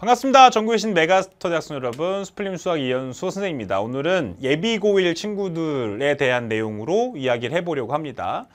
반갑습니다. 전국에계신 메가스터 대학생 여러분, 스플림 수학 이현수 선생입니다. 오늘은 예비고1 친구들에 대한 내용으로 이야기를 해보려고 합니다.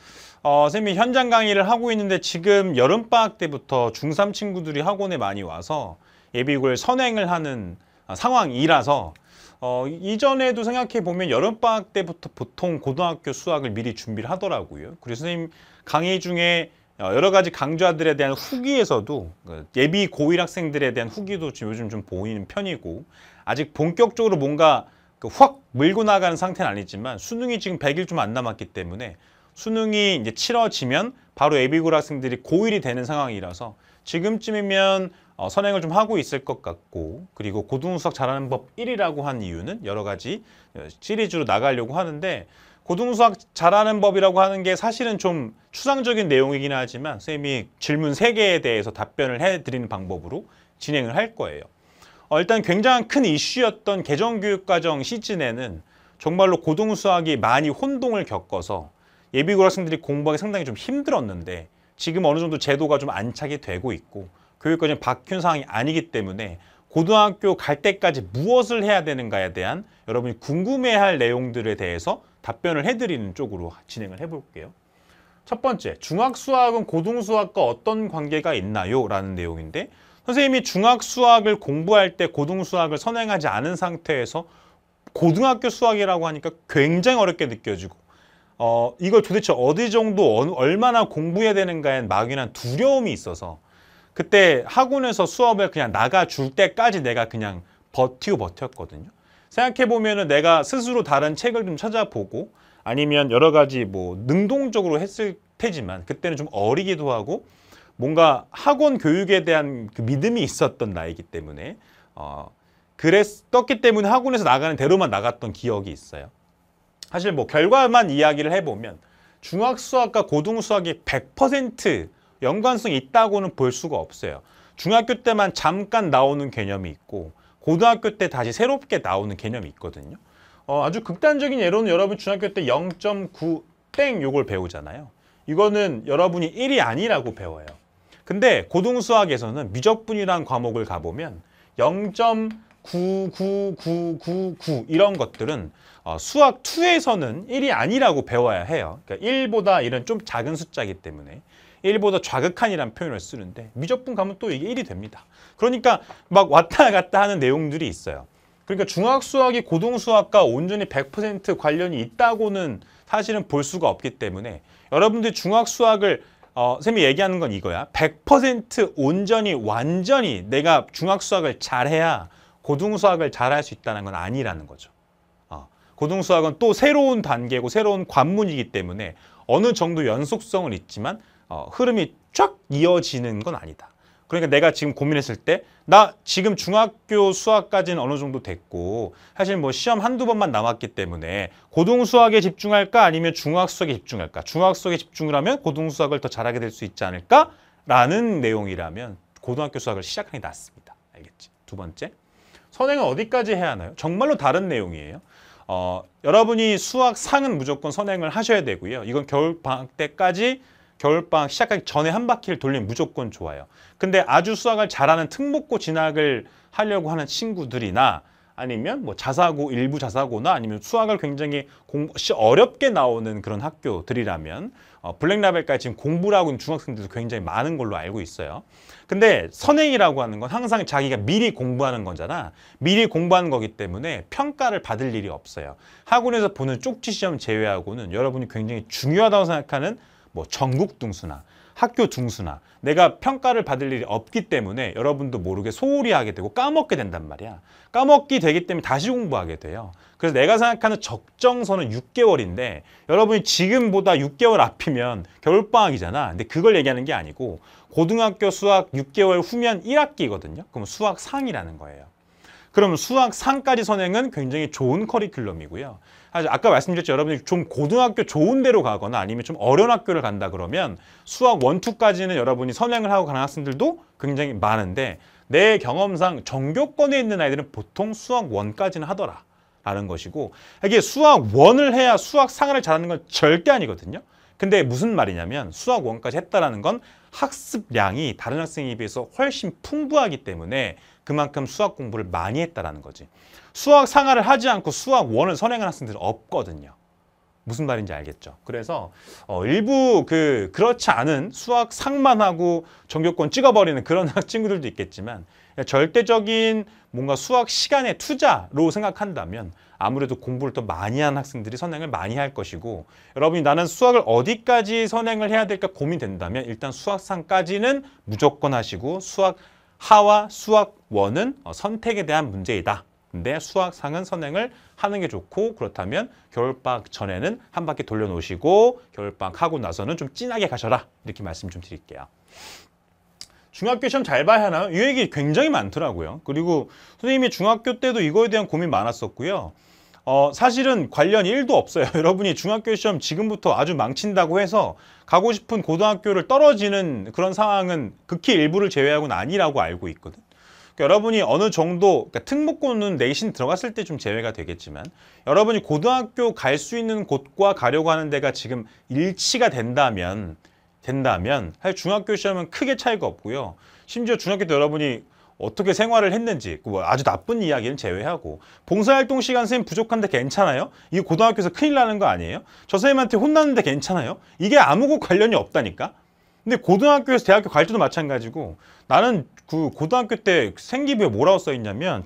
어, 선생님이 현장 강의를 하고 있는데 지금 여름방학 때부터 중3 친구들이 학원에 많이 와서 예비고를 선행을 하는 상황이라서 어, 이전에도 생각해보면 여름방학 때부터 보통 고등학교 수학을 미리 준비를 하더라고요. 그리고 선생님 강의 중에 어, 여러 가지 강좌들에 대한 후기에서도 그 예비 고1 학생들에 대한 후기도 지금 요즘 좀 보이는 편이고 아직 본격적으로 뭔가 그 확 밀고 나가는 상태는 아니지만 수능이 지금 100일 좀 안 남았기 때문에 수능이 이제 치러지면 바로 예비고 학생들이 고1이 되는 상황이라서 지금쯤이면 어, 선행을 좀 하고 있을 것 같고 그리고 고등수학 잘하는 법 1이라고 한 이유는 여러 가지 어, 시리즈로 나가려고 하는데 고등수학 잘하는 법이라고 하는 게 사실은 좀 추상적인 내용이긴 하지만 선생님이 질문 세개에 대해서 답변을 해드리는 방법으로 진행을 할 거예요. 어, 일단 굉장히 큰 이슈였던 개정교육과정 시즌에는 정말로 고등수학이 많이 혼동을 겪어서 예비고학생들이 공부하기 상당히 좀 힘들었는데 지금 어느 정도 제도가 좀 안착이 되고 있고 교육과정 바뀐 상황이 아니기 때문에 고등학교 갈 때까지 무엇을 해야 되는가에 대한 여러분이 궁금해할 내용들에 대해서 답변을 해드리는 쪽으로 진행을 해볼게요. 첫 번째, 중학수학은 고등수학과 어떤 관계가 있나요? 라는 내용인데 선생님이 중학수학을 공부할 때 고등수학을 선행하지 않은 상태에서 고등학교 수학이라고 하니까 굉장히 어렵게 느껴지고 어, 이걸 도대체 어디 정도 얼마나 공부해야 되는가에 막연한 두려움이 있어서 그때 학원에서 수업을 그냥 나가줄 때까지 내가 그냥 버티고 버텼거든요. 생각해보면은 내가 스스로 다른 책을 좀 찾아보고 아니면 여러 가지 뭐 능동적으로 했을 테지만 그때는 좀 어리기도 하고 뭔가 학원 교육에 대한 그 믿음이 있었던 나이기 때문에 어 그랬었기 때문에 학원에서 나가는 대로만 나갔던 기억이 있어요. 사실 뭐 결과만 이야기를 해보면 중학 수학과 고등 수학이 100% 연관성이 있다고는 볼 수가 없어요. 중학교 때만 잠깐 나오는 개념이 있고 고등학교 때 다시 새롭게 나오는 개념이 있거든요. 어, 아주 극단적인 예로는 여러분 중학교 때 0.9땡 요걸 배우잖아요. 이거는 여러분이 1이 아니라고 배워요. 근데 고등수학에서는 미적분이란 과목을 가보면 0.99999 이런 것들은 어, 수학 2에서는 1이 아니라고 배워야 해요. 그러니까 1보다 1은 좀 작은 숫자이기 때문에 1보다 좌극한이라는 표현을 쓰는데 미적분 가면 또 이게 1이 됩니다. 그러니까 막 왔다 갔다 하는 내용들이 있어요. 그러니까 중학수학이 고등수학과 온전히 100% 관련이 있다고는 사실은 볼 수가 없기 때문에 여러분들이 중학수학을 어, 쌤이 얘기하는 건 이거야. 100% 온전히 완전히 내가 중학수학을 잘해야 고등수학을 잘할 수 있다는 건 아니라는 거죠. 어, 고등수학은 또 새로운 단계고 새로운 관문이기 때문에 어느 정도 연속성은 있지만 어, 흐름이 쫙 이어지는 건 아니다. 그러니까 내가 지금 고민했을 때 나 지금 중학교 수학까지는 어느 정도 됐고 사실 뭐 시험 한두 번만 남았기 때문에 고등 수학에 집중할까 아니면 중학 수학에 집중할까 중학 수학에 집중을 하면 고등 수학을 더 잘하게 될 수 있지 않을까 라는 내용이라면 고등학교 수학을 시작하는 게 낫습니다. 알겠지? 두 번째 선행은 어디까지 해야 하나요? 정말로 다른 내용이에요. 어, 여러분이 수학 상은 무조건 선행을 하셔야 되고요. 이건 겨울 방학 때까지 겨울방 학 시작하기 전에 한 바퀴를 돌리면 무조건 좋아요. 근데 아주 수학을 잘하는 특목고 진학을 하려고 하는 친구들이나 아니면 뭐 자사고 일부 자사고나 아니면 수학을 굉장히 공 어렵게 나오는 그런 학교들이라면 어, 블랙라벨까지 지금 공부를 하고 있는 중학생들도 굉장히 많은 걸로 알고 있어요. 근데 선행이라고 하는 건 항상 자기가 미리 공부하는 거잖아. 미리 공부하는 거기 때문에 평가를 받을 일이 없어요. 학원에서 보는 쪽지 시험 제외하고는 여러분이 굉장히 중요하다고 생각하는 뭐 전국 등수나 학교 등수나 내가 평가를 받을 일이 없기 때문에 여러분도 모르게 소홀히 하게 되고 까먹게 된단 말이야. 까먹기 되기 때문에 다시 공부하게 돼요. 그래서 내가 생각하는 적정선은 6개월인데 여러분이 지금보다 6개월 앞이면 겨울방학이잖아. 근데 그걸 얘기하는 게 아니고 고등학교 수학 6개월 후면 1학기거든요. 그럼 수학상이라는 거예요. 그럼 수학상까지 선행은 굉장히 좋은 커리큘럼이고요. 아, 아까 말씀드렸죠. 여러분이 좀 고등학교 좋은 데로 가거나 아니면 좀 어려운 학교를 간다 그러면 수학 원투까지는 여러분이 선행을 하고 가는 학생들도 굉장히 많은데 내 경험상 전교권에 있는 아이들은 보통 수학 원까지는 하더라. 라는 것이고 이게 수학 원을 해야 수학 상하를 잘하는 건 절대 아니거든요. 근데 무슨 말이냐면 수학 원까지 했다라는 건 학습량이 다른 학생에 비해서 훨씬 풍부하기 때문에 그만큼 수학 공부를 많이 했다라는 거지. 수학 상하를 하지 않고 수학 원을 선행한 학생들은 없거든요. 무슨 말인지 알겠죠. 그래서 어, 일부 그 그렇지 않은 수학 상만 하고 전교권 찍어버리는 그런 친구들도 있겠지만 절대적인 뭔가 수학 시간의 투자로 생각한다면 아무래도 공부를 더 많이 한 학생들이 선행을 많이 할 것이고 여러분이 나는 수학을 어디까지 선행을 해야 될까 고민된다면 일단 수학상까지는 무조건 하시고 수학 하와 수학 원은 어, 선택에 대한 문제이다. 근데 수학상은 선행을 하는 게 좋고 그렇다면 겨울방학 전에는 한 바퀴 돌려놓으시고 겨울방학 하고 나서는 좀 진하게 가셔라 이렇게 말씀 좀 드릴게요. 중학교 시험 잘 봐야 하나요? 이 얘기 굉장히 많더라고요. 그리고 선생님이 중학교 때도 이거에 대한 고민 많았었고요. 어, 사실은 관련이 1도 없어요. 여러분이 중학교 시험 지금부터 아주 망친다고 해서 가고 싶은 고등학교를 떨어지는 그런 상황은 극히 일부를 제외하고는 아니라고 알고 있거든. 그니까 여러분이 어느 정도 그러니까 특목고는 내신 들어갔을 때 좀 제외가 되겠지만 여러분이 고등학교 갈 수 있는 곳과 가려고 하는 데가 지금 일치가 된다면 된다면 사실 중학교 시험은 크게 차이가 없고요. 심지어 중학교 때 여러분이 어떻게 생활을 했는지 그 뭐 아주 나쁜 이야기는 제외하고 봉사활동 시간 선생님 부족한데 괜찮아요? 이거 고등학교에서 큰일 나는 거 아니에요? 저 선생님한테 혼났는데 괜찮아요? 이게 아무고 관련이 없다니까? 근데 고등학교에서 대학교 갈 때도 마찬가지고 나는 그 고등학교 때 생기부에 뭐라고 써있냐면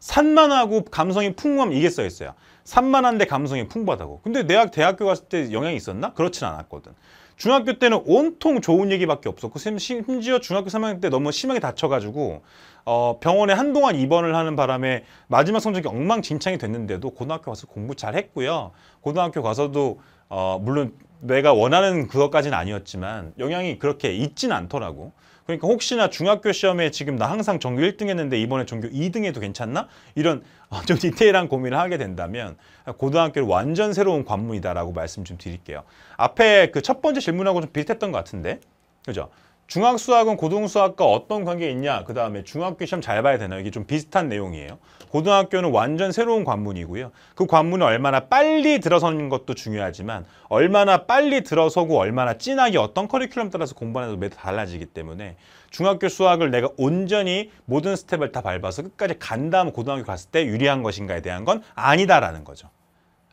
산만하고 감성이 풍부함 이게 써있어요 산만한데 감성이 풍부하다고 근데 내가 대학교 갔을 때 영향이 있었나? 그렇진 않았거든 중학교 때는 온통 좋은 얘기밖에 없었고 심지어 중학교 3학년 때 너무 심하게 다쳐가지고 어, 병원에 한동안 입원을 하는 바람에 마지막 성적이 엉망진창이 됐는데도 고등학교 가서 공부 잘했고요. 고등학교 가서도 어, 물론 내가 원하는 그것까지는 아니었지만 영향이 그렇게 있진 않더라고. 그러니까 혹시나 중학교 시험에 지금 나 항상 전교 1등 했는데 이번에 전교 2등 해도 괜찮나? 이런 어, 좀 디테일한 고민을 하게 된다면 고등학교를 완전 새로운 관문이다라고 말씀 좀 드릴게요. 앞에 그 첫 번째 질문하고 좀 비슷했던 것 같은데. 그죠? 중학수학은 고등수학과 어떤 관계 있냐 그 다음에 중학교 시험 잘 봐야 되나 이게 좀 비슷한 내용이에요 고등학교는 완전 새로운 관문이고요 그 관문을 얼마나 빨리 들어서는 것도 중요하지만 얼마나 빨리 들어서고 얼마나 진하게 어떤 커리큘럼 따라서 공부하는 것도 매우 달라지기 때문에 중학교 수학을 내가 온전히 모든 스텝을 다 밟아서 끝까지 간다음 고등학교 갔을 때 유리한 것인가에 대한 건 아니다라는 거죠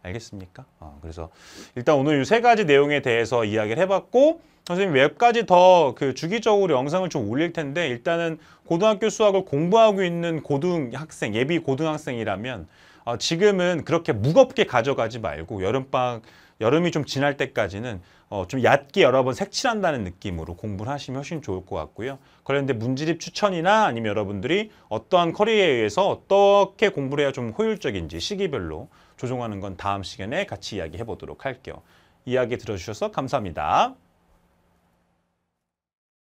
알겠습니까? 어, 그래서 일단 오늘 이 세 가지 내용에 대해서 이야기를 해봤고 선생님 몇 가지 더 그 주기적으로 영상을 좀 올릴 텐데 일단은 고등학교 수학을 공부하고 있는 고등학생, 예비 고등학생이라면 어, 지금은 그렇게 무겁게 가져가지 말고 여름방 학 여름이 좀 지날 때까지는 어, 좀 얕게 여러 번 색칠한다는 느낌으로 공부를 하시면 훨씬 좋을 것 같고요. 그런데 문지립 추천이나 아니면 여러분들이 어떠한 커리에 의해서 어떻게 공부를 해야 좀 효율적인지 시기별로 조정하는 건 다음 시간에 같이 이야기해 보도록 할게요. 이야기 들어주셔서 감사합니다.